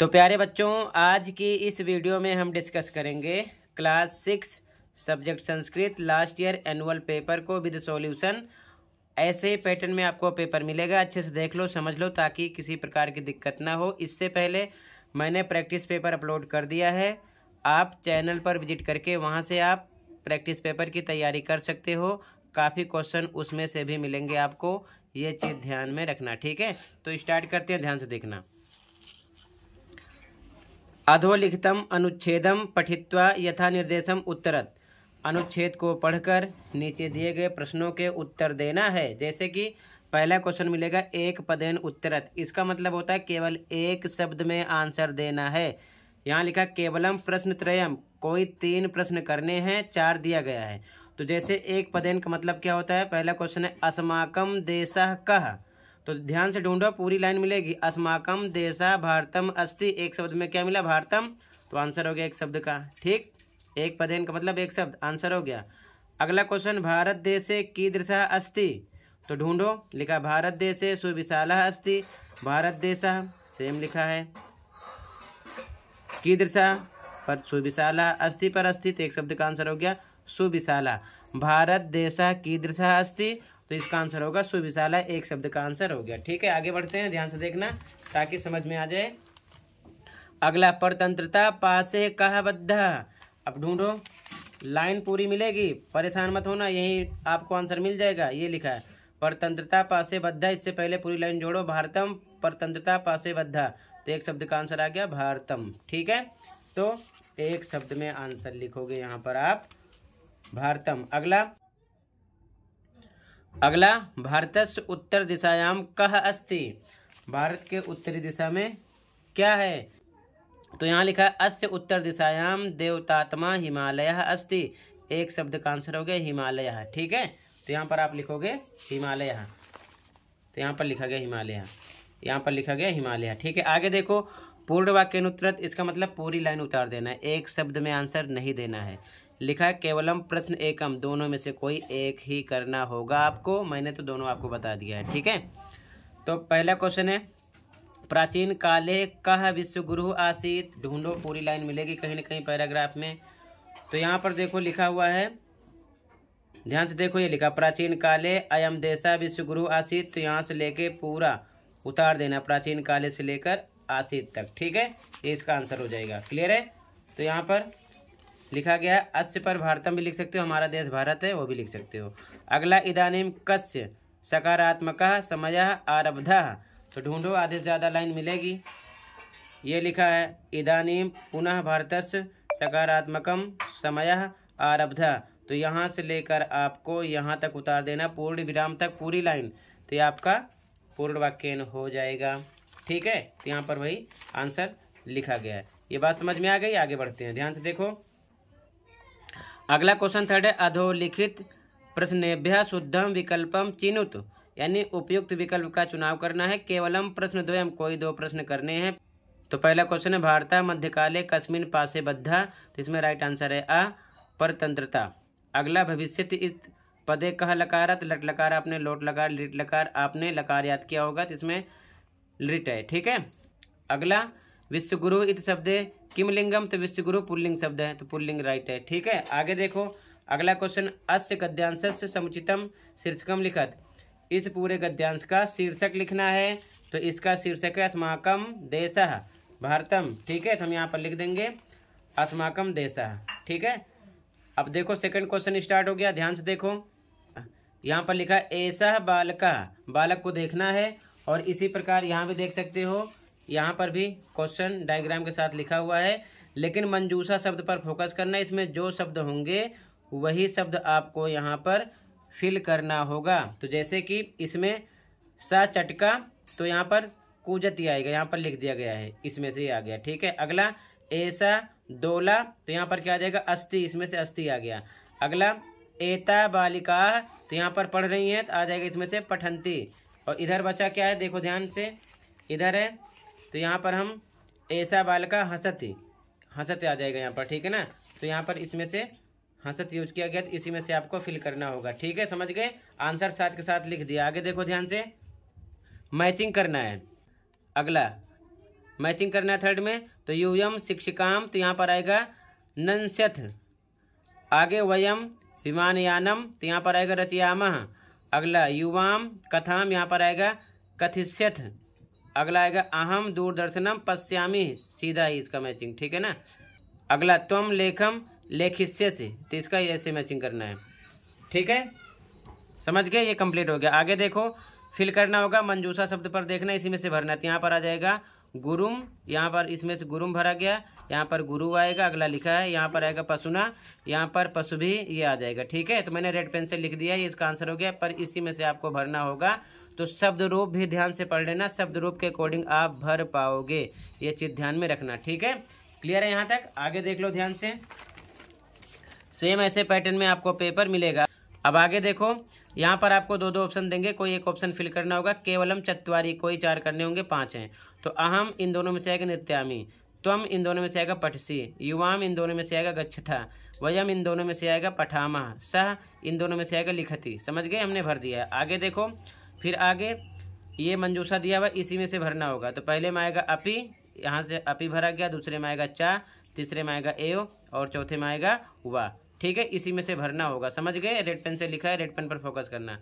तो प्यारे बच्चों आज की इस वीडियो में हम डिस्कस करेंगे class six subject Sanskrit last year annual paper को विद सॉल्यूशन ऐसे ही पैटर्न में आपको पेपर मिलेगा अच्छे से देख लो समझ लो ताकि किसी प्रकार की दिक्कत ना हो इससे पहले मैंने प्रैक्टिस पेपर अपलोड कर दिया है आप चैनल पर विजिट करके वहाँ से आप प्रैक्टिस पेपर की तैयारी कर सकते हो काफ़ी क्वेश्चन उसमें से भी मिलेंगे आपको ये चीज़ ध्यान में रखना ठीक है तो स्टार्ट करते हैं ध्यान से देखना अधोलिखितम अनुच्छेदम पठित्वा यथा निर्देशम उत्तरत अनुच्छेद को पढ़कर नीचे दिए गए प्रश्नों के उत्तर देना है जैसे कि पहला क्वेश्चन मिलेगा एक पदेन उत्तरत इसका मतलब होता है केवल एक शब्द में आंसर देना है यहाँ लिखा केवलम प्रश्न त्रयम कोई तीन प्रश्न करने हैं चार दिया गया है तो जैसे एक पदेन का मतलब क्या होता है पहला क्वेश्चन है अस्माकम देश कह तो ध्यान से ढूंढो पूरी लाइन मिलेगी अस्माकम देशा भारतम अस्ति एक शब्द में क्या मिला भारतम तो आंसर हो गया एक शब्द का ठीक एक पदेन का मतलब एक शब्द आंसर हो गया अगला क्वेश्चन भारत देश की दृशा अस्थि तो ढूंढो लिखा भारत देश सुविशाला अस्थि भारत देश सेम लिखा है कीदृशा पर सुविशाला अस्थि पर अस्थि तो एक शब्द का आंसर हो गया सुविशाला भारत देश कीदृशा अस्थि तो इसका आंसर होगा सुविशाला एक शब्द का आंसर हो गया ठीक है आगे बढ़ते हैं ध्यान से देखना ताकि समझ में आ जाए अगला परतंत्रता पासे कहा बद्धा अब ढूंढो लाइन पूरी मिलेगी परेशान मत होना यही आपको आंसर मिल जाएगा ये लिखा है परतंत्रता पासे बद्धा इससे पहले पूरी लाइन जोड़ो भारतम परतंत्रता पासे बद्धा तो एक शब्द का आंसर आ गया भारतम ठीक है तो एक शब्द में आंसर लिखोगे यहाँ पर आप भारतम अगला अगला से उत्तर दिशायाम कह अस्ति भारत के उत्तरी दिशा में क्या है तो यहाँ लिखा है अस्य उत्तर दिशायाम देवतात्मा हिमालय अस्ति एक शब्द का आंसर हो गया हिमालय ठीक है तो यहाँ पर आप लिखोगे हिमालय तो यहाँ पर लिखा गया हिमालय यहाँ पर लिखा गया हिमालय ठीक है आगे देखो पूर्ण वाक्य अनुत्रत इसका मतलब पूरी लाइन उतार देना है एक शब्द में आंसर नहीं देना है लिखा है केवलम प्रश्न एकम दोनों में से कोई एक ही करना होगा आपको मैंने तो दोनों आपको बता दिया है ठीक है तो पहला क्वेश्चन है प्राचीन काले कह विश्व गुरु आसित ढूंढो पूरी लाइन मिलेगी कहीं ना कहीं पैराग्राफ में तो यहाँ पर देखो लिखा हुआ है ध्यान से देखो ये लिखा प्राचीन काले अयम देशा विश्व गुरु आसित तो यहाँ से लेके पूरा उतार देना प्राचीन काले से लेकर आसित तक ठीक है ये इसका आंसर हो जाएगा क्लियर है तो यहाँ पर लिखा गया है अस्य पर भारतम भी लिख सकते हो हमारा देश भारत है वो भी लिख सकते हो अगला इदानीम कस्य सकारात्मक समय आरब्ध तो ढूंढो आधे से ज़्यादा लाइन मिलेगी ये लिखा है इदानीम पुनः भारतस्य सकारात्मकम समय आरब्ध तो यहाँ से लेकर आपको यहाँ तक उतार देना पूर्ण विराम तक पूरी लाइन तो ये आपका पूर्ण वाक्यन हो जाएगा ठीक है तो यहाँ पर वही आंसर लिखा गया है ये बात समझ में आ गई आगे बढ़ते हैं ध्यान से देखो अगला क्वेश्चन थर्ड है अधोलिखित प्रश्नेभ्य शुद्धम विकल्पम चिन्हुत यानी उपयुक्त विकल्प का चुनाव करना है केवलम प्रश्न द्वयम कोई दो प्रश्न करने हैं तो पहला क्वेश्चन है भारत मध्यकाले कस्मिन पासे बद्धा तो इसमें राइट आंसर है अ परतंत्रता अगला भविष्य इस पदे कह लकारत तो लट लकार आपने लोट लकार लिट लकार आपने लकार याद किया होगा तो इसमें लिट है ठीक है अगला विश्वगुरु इत शब्दे किमलिंगम तो विश्व गुरु पुल्लिंग शब्द है तो पुल्लिंग राइट है ठीक है आगे देखो अगला क्वेश्चन अस्य गद्यांश से समुचितम शीर्षकम लिखत इस पूरे गद्यांश का शीर्षक लिखना है तो इसका शीर्षक है अस्माकम देश भारतम ठीक है तो हम यहाँ पर लिख देंगे अस्माकम देश ठीक है अब देखो सेकंड क्वेश्चन स्टार्ट हो गया ध्यान से देखो यहाँ पर लिखा ऐसा बालका बालक को देखना है और इसी प्रकार यहाँ भी देख सकते हो यहाँ पर भी क्वेश्चन डायग्राम के साथ लिखा हुआ है लेकिन मंजूसा शब्द पर फोकस करना इसमें जो शब्द होंगे वही शब्द आपको यहाँ पर फिल करना होगा तो जैसे कि इसमें सा चटका तो यहाँ पर ही आएगा यहाँ पर लिख दिया गया है इसमें से ही आ गया ठीक है अगला ऐसा दोला तो यहाँ पर क्या आ जाएगा अस्थि इसमें से अस्थि आ गया अगला एता बालिका तो यहाँ पर पढ़ रही हैं तो आ जाएगा इसमें से पठंती और इधर बचा क्या है देखो ध्यान से इधर है तो यहाँ पर हम ऐसा बालका हंसत हंसत आ जाएगा यहाँ पर ठीक है ना तो यहाँ पर इसमें से हंसत यूज किया गया तो इसी में से आपको फिल करना होगा ठीक है समझ गए आंसर साथ के साथ लिख दिया आगे देखो ध्यान से मैचिंग करना है अगला मैचिंग करना है थर्ड में तो यूयम शिक्षिकाम तो यहाँ पर आएगा नंस्यथ आगे वयम विमानयानम तो यहाँ पर आएगा रचयामह अगला युवाम कथाम यहाँ पर आएगा कथिष्यथ अगला आएगा अहम दूरदर्शनम पश्यामी सीधा ही इसका मैचिंग ठीक है ना अगला तुम लेखम लेखिष्य से तो इसका ही ऐसे मैचिंग करना है ठीक है समझ गए ये कंप्लीट हो गया आगे देखो फिल करना होगा मंजूसा शब्द पर देखना इसी में से भरना तो यहाँ पर आ जाएगा गुरुम यहाँ पर इसमें से गुरुम भरा गया यहाँ पर गुरु आएगा अगला लिखा है यहाँ पर आएगा पशुना यहाँ पर पशु भी ये आ जाएगा ठीक है तो मैंने रेड पेन से लिख दिया ये इसका आंसर हो गया पर इसी में से आपको भरना होगा तो शब्द रूप भी ध्यान से पढ़ लेना शब्द रूप के अकॉर्डिंग आप भर पाओगे ये चीज़ ध्यान में रखना ठीक है क्लियर है यहाँ तक आगे देख लो ध्यान से सेम ऐसे पैटर्न में आपको पेपर मिलेगा अब आगे देखो यहाँ पर आपको दो दो ऑप्शन देंगे कोई एक ऑप्शन फिल करना होगा केवलम चतवारी कोई चार करने होंगे पांच हैं तो अहम इन दोनों में से आएगा नृत्यामी त्वम इन दोनों में से आएगा पठसी युवाम इन दोनों में से आएगा गच्छथा वयम इन दोनों में से आएगा पठामा सह इन दोनों में से आएगा लिखती समझ गए हमने भर दिया आगे देखो फिर आगे ये मंजूसा दिया हुआ इसी में से भरना होगा तो पहले में आएगा अपी यहाँ से अपी भरा गया दूसरे में आएगा चा तीसरे में आएगा ए और चौथे में आएगा वा ठीक है इसी में से भरना होगा समझ गए रेड पेन से लिखा है रेड पेन पर फोकस करना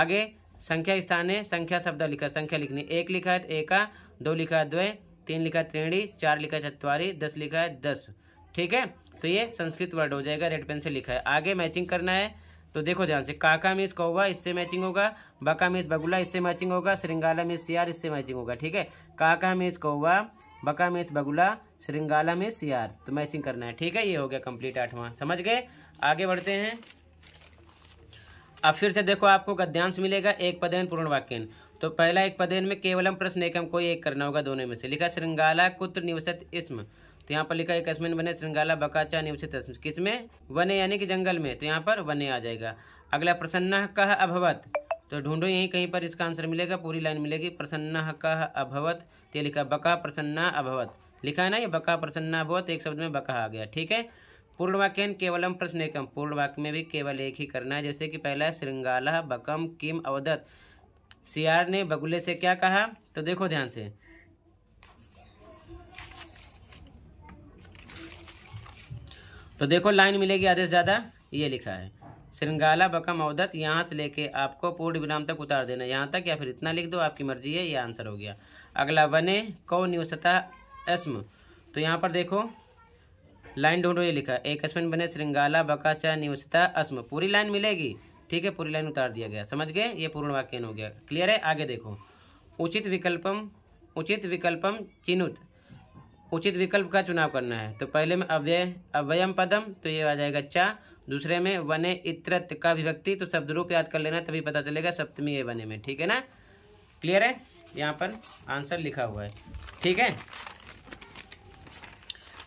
आगे संख्या स्थान है संख्या शब्द लिखा संख्या लिखनी एक लिखा है तो एका दो लिखा है द्वय तीन लिखा है त्रिणी चार लिखा है चतवारी दस लिखा है दस ठीक है तो ये संस्कृत वर्ड हो जाएगा रेड पेन से लिखा है आगे मैचिंग करना है तो देखो ध्यान से काका मीस कौवा इससे मैचिंग होगा बका मीस बगुला इससे मैचिंग होगा श्रृंगाला मीस सियार इससे मैचिंग होगा ठीक है काका मीस कौवा बका मीस बगुला श्रृंगाला मीस सियार तो मैचिंग करना है ठीक है ये हो गया कंप्लीट आठवां समझ गए आगे बढ़ते हैं अब फिर से देखो आपको गद्यांश मिलेगा एक पदयन पूर्ण वाक्यन तो पहला एक पदेन में केवलम प्रश्न एकम कोई एक करना होगा दोनों में से लिखा श्रृंगाला कुत्र निवसत इसम तो यहाँ पर लिखा एक अस्मिन बने श्रृंगाला बकाचा निवसित किसमें वने यानी कि जंगल में तो यहाँ पर वने आ जाएगा अगला प्रसन्न कह अभवत तो ढूंढो यहीं कहीं पर इसका आंसर मिलेगा पूरी लाइन मिलेगी प्रसन्न कह अभवत तो ये लिखा बका प्रसन्ना अभवत लिखा है ना ये बका प्रसन्ना अभवत एक शब्द में बका आ गया ठीक है पूर्ण वाक्यन केवलम प्रश्न एकम पूर्ण वाक्य में भी केवल एक ही करना है जैसे कि पहला श्रृंगाला बकम किम अवदत सियार ने बगुले से क्या कहा तो देखो ध्यान से तो देखो लाइन मिलेगी आधे से ज़्यादा ये लिखा है श्रृंगाला बकम अवदत यहाँ से लेके आपको पूर्ण विराम तक उतार देना यहाँ तक या फिर इतना लिख दो आपकी मर्जी है ये आंसर हो गया अगला बने कौ न्यूसता अस्म तो यहाँ पर देखो लाइन ढूंढो ये लिखा एक अस्मिन बने श्रृंगाला बकाचा न्यूसता अस्म पूरी लाइन मिलेगी ठीक है पूरी लाइन उतार दिया गया समझ गए ये पूर्ण वाक्यन हो गया क्लियर है आगे देखो उचित विकल्पम उचित विकल्पम चिन्हित उचित विकल्प का चुनाव करना है तो पहले में अव्यय अव्ययम पदम तो ये आ जाएगा चा दूसरे में वने इत्रत का विभक्ति तो शब्द रूप याद कर लेना तभी पता चलेगा सप्तमी ए वने में ठीक है ना क्लियर है यहाँ पर आंसर लिखा हुआ है ठीक है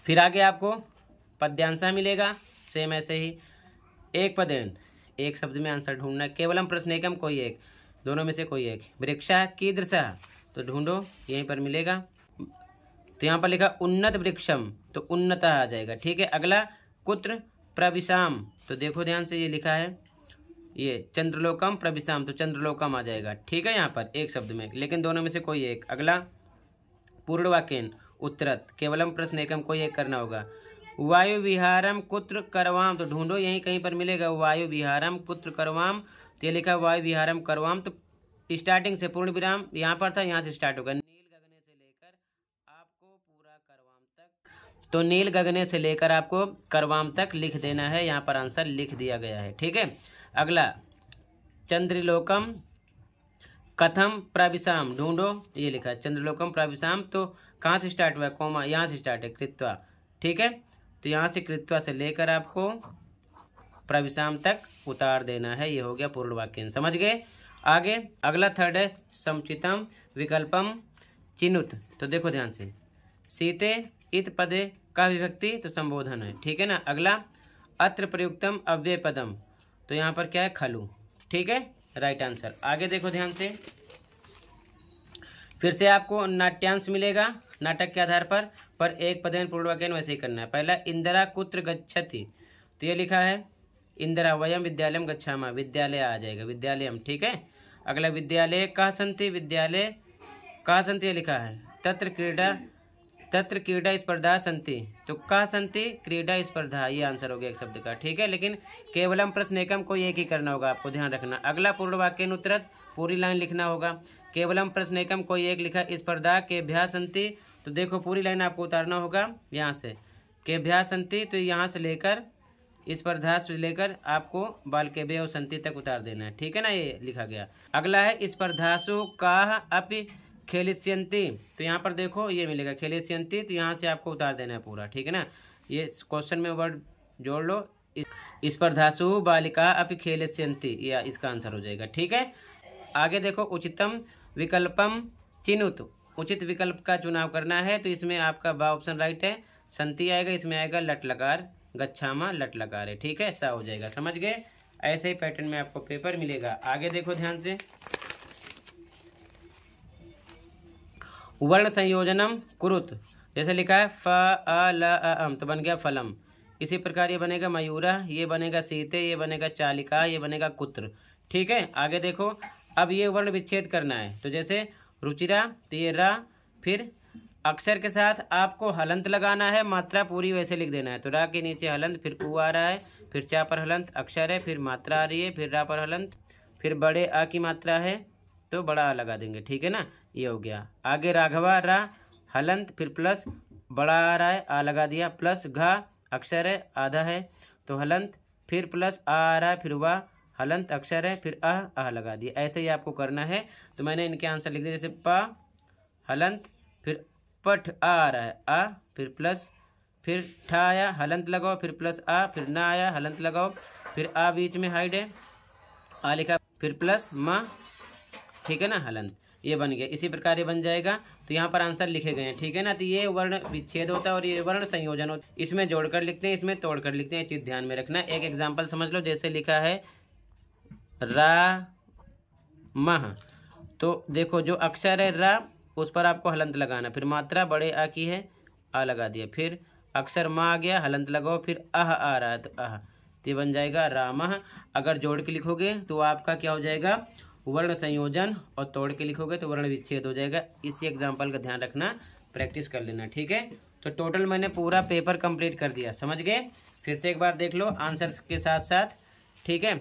फिर आगे आपको पद्यांशा मिलेगा सेम ऐसे ही एक पदेन एक शब्द में आंसर ढूंढना केवलम प्रश्न एकम कोई एक दोनों में से कोई एक वृक्षा कीदृश तो ढूंढो यहीं पर मिलेगा तो यहाँ पर लिखा उन्नत वृक्षम तो उन्नत आ जाएगा ठीक है अगला कुत्र प्रविशाम तो देखो ध्यान से ये लिखा है ये चंद्रलोकम प्रविशाम तो चंद्रलोकम आ जाएगा ठीक है यहाँ पर एक शब्द में लेकिन दोनों में से कोई एक अगला पूर्णवाक्यन उत्तरत केवलम प्रश्न एकम कोई एक करना होगा वायु विहारम कुत्र करवाम तो ढूंढो यहीं कहीं पर मिलेगा वायु विहारम कुत्र करवाम तो ये लिखा वायु विहारम करवाम तो स्टार्टिंग से पूर्ण विराम यहाँ पर था यहाँ से स्टार्ट होगा नील गगने से लेकर आपको पूरा करवाम तक तो नील गगने से लेकर आपको करवाम तक लिख देना है यहाँ पर आंसर लिख दिया गया है ठीक है अगला चंद्रलोकम कथम प्राविशाम ढूंढो ये लिखा चंद्रलोकम प्राविशाम तो कहाँ से स्टार्ट हुआ कौमा कोमा यहाँ से स्टार्ट है कृत्वा ठीक है तो यहाँ से कृत्वा से लेकर आपको प्रविशाम तक उतार देना है ये हो गया पूर्ण वाक्य समझ गए आगे अगला थर्ड है समुचितम विकल्पम चिन्हुत तो देखो ध्यान से सीते इत पदे का विभक्ति तो संबोधन है ठीक है ना अगला अत्र प्रयुक्तम अव्यय पदम तो यहाँ पर क्या है खलु ठीक है राइट आंसर आगे देखो ध्यान से फिर से आपको नाट्यांश मिलेगा नाटक के आधार पर पर एक पदेन पूर्वकैन वैसे ही करना है पहला इंदिरा कुत्र गच्छति तो ये लिखा है इंदिरा वयम विद्यालय गच्छामा विद्यालय आ जाएगा विद्यालय ठीक है अगला विद्यालय कहा संति विद्यालय कहा संति ये लिखा है तत्र क्रीडा तत्र क्रीडा स्पर्धा संति तो कहा संति क्रीडा स्पर्धा ये आंसर हो गया एक शब्द का ठीक है लेकिन केवलम प्रश्न एकम को एक ही करना होगा आपको ध्यान रखना अगला वाक्य उत्तर पूरी लाइन लिखना होगा केवलम एकम कोई एक लिखा स्पर्धा के भ्यासंति तो देखो पूरी लाइन आपको उतारना होगा यहाँ से के भ्यासंति तो यहाँ से लेकर स्पर्धा से लेकर आपको बाल के बे और संति तक उतार देना है ठीक है ना ये लिखा गया अगला है स्पर्धासु का अपि खेलिष्यंती तो यहाँ पर देखो ये मिलेगा खेलिष्यंती तो यहाँ से आपको उतार देना है पूरा ठीक है ना ये क्वेश्चन में वर्ड जोड़ लो स्पर्धासु बालिका अपि खेलिष्यंती या इसका आंसर हो जाएगा ठीक है आगे देखो उचितम विकल्पम चिन्हुत उचित विकल्प का चुनाव करना है तो इसमें आपका बा ऑप्शन राइट है संति आएगा इसमें आएगा लट लकार गच्छामा लट लकार है ठीक है ऐसा हो जाएगा समझ गए ऐसे ही पैटर्न में आपको पेपर मिलेगा आगे देखो ध्यान से वर्ण संयोजनम कुरुत जैसे लिखा है फ अ ल अम तो बन गया फलम इसी प्रकार ये बनेगा मयूरा ये बनेगा सीते ये बनेगा चालिका ये बनेगा कुत्र ठीक है आगे देखो अब ये वर्ण विच्छेद करना है तो जैसे रुचिरा तेरा फिर अक्षर के साथ आपको हलंत लगाना है मात्रा पूरी वैसे लिख देना है तो रा के नीचे हलंत फिर ऊ आ रहा है फिर चा पर हलंत अक्षर है फिर मात्रा आ रही है फिर रा पर हलंत फिर बड़े आ की मात्रा है तो बड़ा आ लगा देंगे ठीक है ना ये हो गया आगे राघवा रा हलंत फिर प्लस बड़ा आ रहा है आ लगा दिया प्लस घा अक्षर है आधा है तो हलंत फिर प्लस आ आ रहा है फिर वाह हलंत अक्षर है फिर अह अह लगा दिया ऐसे ही आपको करना है तो मैंने इनके आंसर लिख दिया जैसे प हलंत फिर पठ आ आ रहा है आ फिर प्लस फिर ठा आया हलंत लगाओ फिर प्लस आ फिर ना आया हलंत लगाओ फिर आ बीच में हाइड है आ लिखा फिर प्लस म ठीक है ना हलंत ये बन गया इसी प्रकार ये बन जाएगा तो यहाँ पर आंसर लिखे गए हैं ठीक है ना तो ये वर्ण विच्छेद होता है और ये वर्ण संयोजन होता है इसमें जोड़कर लिखते हैं इसमें तोड़कर लिखते हैं चीज़ ध्यान में रखना एक एग्जाम्पल समझ लो जैसे लिखा है रा मह तो देखो जो अक्षर है रा उस पर आपको हलंत लगाना फिर मात्रा बड़े आ की है आ लगा दिया फिर अक्षर माँ आ गया हलंत लगाओ फिर अह आ रहा है तो अह तो ये बन जाएगा रामह अगर जोड़ के लिखोगे तो आपका क्या हो जाएगा वर्ण संयोजन और तोड़ के लिखोगे तो वर्ण विच्छेद हो जाएगा इसी एग्जाम्पल का ध्यान रखना प्रैक्टिस कर लेना ठीक है तो टोटल मैंने पूरा पेपर कंप्लीट कर दिया समझ गए फिर से एक बार देख लो आंसर के साथ साथ ठीक है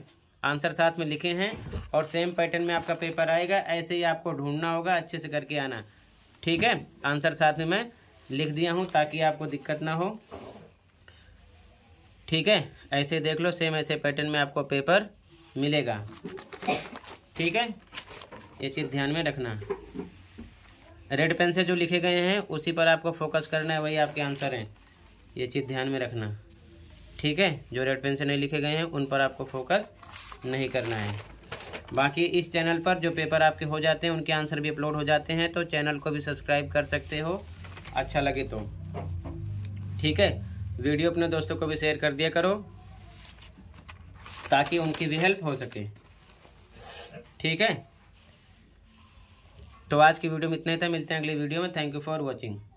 आंसर साथ में लिखे हैं और सेम पैटर्न में आपका पेपर आएगा ऐसे ही आपको ढूंढना होगा अच्छे से करके आना ठीक है आंसर साथ में मैं लिख दिया हूँ ताकि आपको दिक्कत ना हो ठीक है ऐसे देख लो सेम ऐसे पैटर्न में आपको पेपर मिलेगा ठीक है ये चीज़ ध्यान में रखना रेड पेन से जो लिखे गए हैं उसी पर आपको फोकस करना है वही आपके आंसर हैं ये चीज़ ध्यान में रखना ठीक है जो रेड पेन से नहीं लिखे गए हैं उन पर आपको फोकस नहीं करना है बाकी इस चैनल पर जो पेपर आपके हो जाते हैं उनके आंसर भी अपलोड हो जाते हैं तो चैनल को भी सब्सक्राइब कर सकते हो अच्छा लगे तो ठीक है वीडियो अपने दोस्तों को भी शेयर कर दिया करो ताकि उनकी भी हेल्प हो सके ठीक है तो आज की वीडियो में इतना ही था मिलते हैं अगली वीडियो में थैंक यू फॉर वॉचिंग